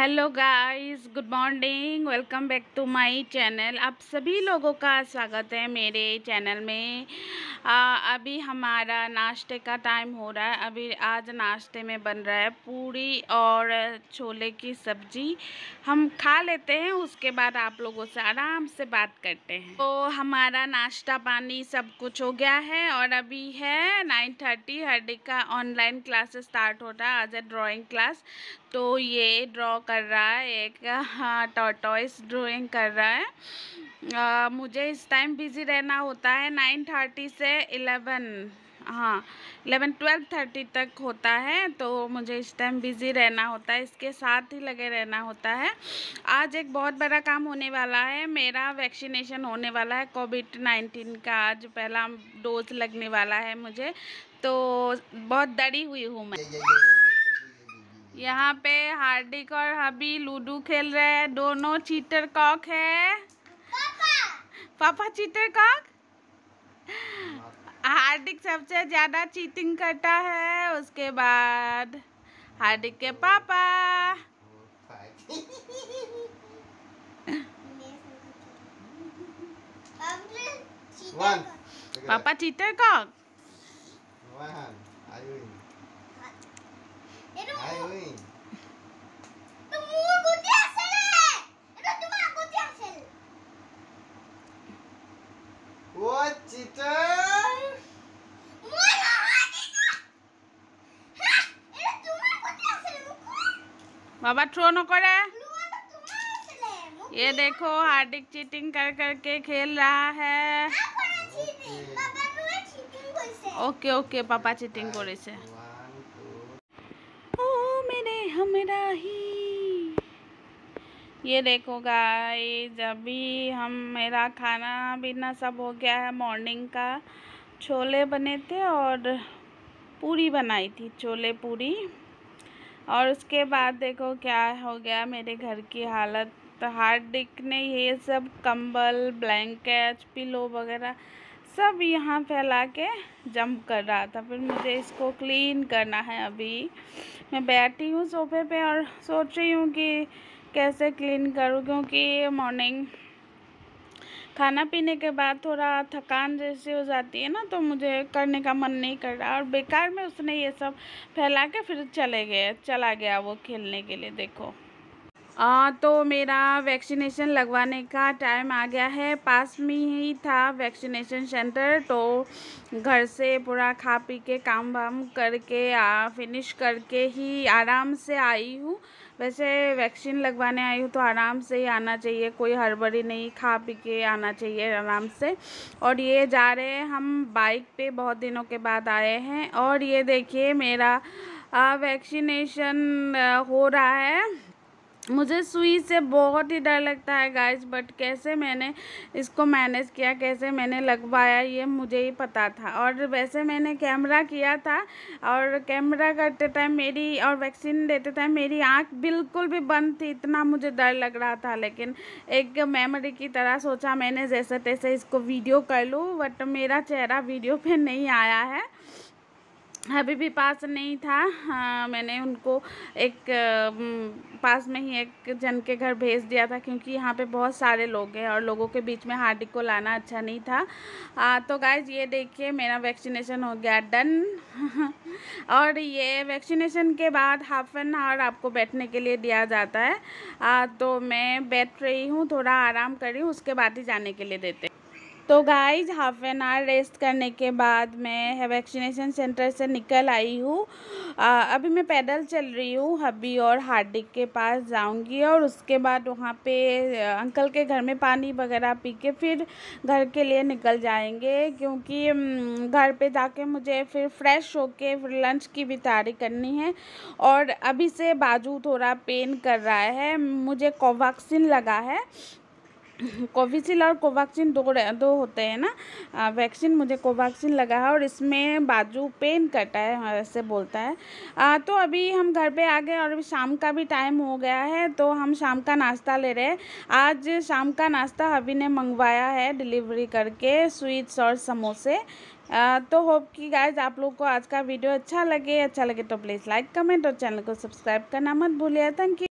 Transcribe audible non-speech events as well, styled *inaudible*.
hello guys good morning welcome back to my channel आप सभी लोगों का स्वागत है मेरे चैनल में आ, अभी हमारा नाश्ते का टाइम हो रहा है अभी आज नाश्ते में बन रहा है पूरी और छोले की सब्जी हम खा लेते हैं उसके बाद आप लोगों से आराम से बात करते हैं तो हमारा नाश्ता पानी सब कुछ हो गया है और अभी है नाइन थर्टी हर का ऑनलाइन क्लासेस स्टार्ट हो रहा है आज है ड्रॉइंग क्लास तो ये ड्रॉ कर रहा है एक हाँ टॉटॉइस ड्राइंग कर रहा है आ, मुझे इस टाइम बिज़ी रहना होता है नाइन थर्टी से इलेवन हाँ इलेवन ट्वेल्व थर्टी तक होता है तो मुझे इस टाइम बिज़ी रहना होता है इसके साथ ही लगे रहना होता है आज एक बहुत बड़ा काम होने वाला है मेरा वैक्सीनेशन होने वाला है कोविड नाइन्टीन का आज पहला डोज लगने वाला है मुझे तो बहुत डरी हुई हूँ मैं यहाँ पे हार्दिक और हबी लूडो खेल रहे हैं दोनों चीटर कॉक है पापा चीटर कॉक हार्दिक सबसे ज़्यादा चीटिंग करता है उसके बाद हार्दिक के पापा *laughs* पापा चीटर कॉक बाबा थ्रो न करे ये देखो हार्दिक चीटिंग कर करके खेल रहा है ओके ओके पापा चीटिंग करे से ओ मेरे हमरा ही ये देखो गाइस अभी हम मेरा खाना पीना सब हो गया है मॉर्निंग का छोले बने थे और पूरी बनाई थी छोले पूरी और उसके बाद देखो क्या हो गया मेरे घर की हालत तो हार्दिक ने ये सब कंबल ब्लैंकेट पिलो वगैरह सब यहाँ फैला के जंप कर रहा था फिर मुझे इसको क्लीन करना है अभी मैं बैठी हूँ सोफे पे और सोच रही हूँ कि कैसे क्लीन करूँ क्योंकि मॉर्निंग खाना पीने के बाद थोड़ा थकान जैसी हो जाती है ना तो मुझे करने का मन नहीं कर रहा और बेकार में उसने ये सब फैला के फिर चले गए चला गया वो खेलने के लिए देखो आ, तो मेरा वैक्सीनेशन लगवाने का टाइम आ गया है पास में ही था वैक्सीनेशन सेंटर तो घर से पूरा खा पी के काम वाम करके आ, फिनिश करके ही आराम से आई हूँ वैसे वैक्सीन लगवाने आई हूँ तो आराम से ही आना चाहिए कोई हड़बड़ी नहीं खा पी के आना चाहिए आराम से और ये जा रहे हैं हम बाइक पे बहुत दिनों के बाद आए हैं और ये देखिए मेरा वैक्सीनेशन हो रहा है मुझे सुई से बहुत ही डर लगता है गाइस बट कैसे मैंने इसको मैनेज किया कैसे मैंने लगवाया ये मुझे ही पता था और वैसे मैंने कैमरा किया था और कैमरा करते टाइम मेरी और वैक्सीन देते टाइम मेरी आंख बिल्कुल भी बंद थी इतना मुझे डर लग रहा था लेकिन एक मेमोरी की तरह सोचा मैंने जैसे तैसे इसको वीडियो कर लूँ बट मेरा चेहरा वीडियो पर नहीं आया है अभी भी पास नहीं था हाँ, मैंने उनको एक पास में ही एक जन के घर भेज दिया था क्योंकि यहाँ पे बहुत सारे लोग हैं और लोगों के बीच में हार्दिक को लाना अच्छा नहीं था आ, तो गाइज ये देखिए मेरा वैक्सीनेशन हो गया डन *laughs* और ये वैक्सीनेशन के बाद हाफ एन आवर आपको बैठने के लिए दिया जाता है आ, तो मैं बैठ रही हूँ थोड़ा आराम कर रही हूँ उसके बाद ही जाने के लिए देते तो guys half an hour rest करने के बाद मैं वैक्सीनेशन सेंटर से निकल आई हूँ अभी मैं पैदल चल रही हूँ हबी और हार्दिक के पास जाऊँगी और उसके बाद वहाँ पे अंकल के घर में पानी वगैरह पी के फिर घर के लिए निकल जाएंगे क्योंकि घर पे जाके मुझे फिर फ्रेश होके फिर लंच की भी तैयारी करनी है और अभी से बाजू थोड़ा पेन कर रहा है मुझे कोवैक्सीन लगा है कोविशील्ड और कोवैक्सीन दो दो होते हैं ना वैक्सीन मुझे कोवैक्सीन लगा है और इसमें बाजू पेन करता है ऐसे बोलता है आ, तो अभी हम घर पे आ गए और अभी शाम का भी टाइम हो गया है तो हम शाम का नाश्ता ले रहे हैं आज शाम का नाश्ता अभी ने मंगवाया है डिलीवरी करके स्वीट्स और समोसे आ, तो होप कि गाइज आप लोग को आज का वीडियो अच्छा लगे अच्छा लगे तो प्लीज़ लाइक कमेंट और चैनल को सब्सक्राइब करना मत भूलिए थैंक यू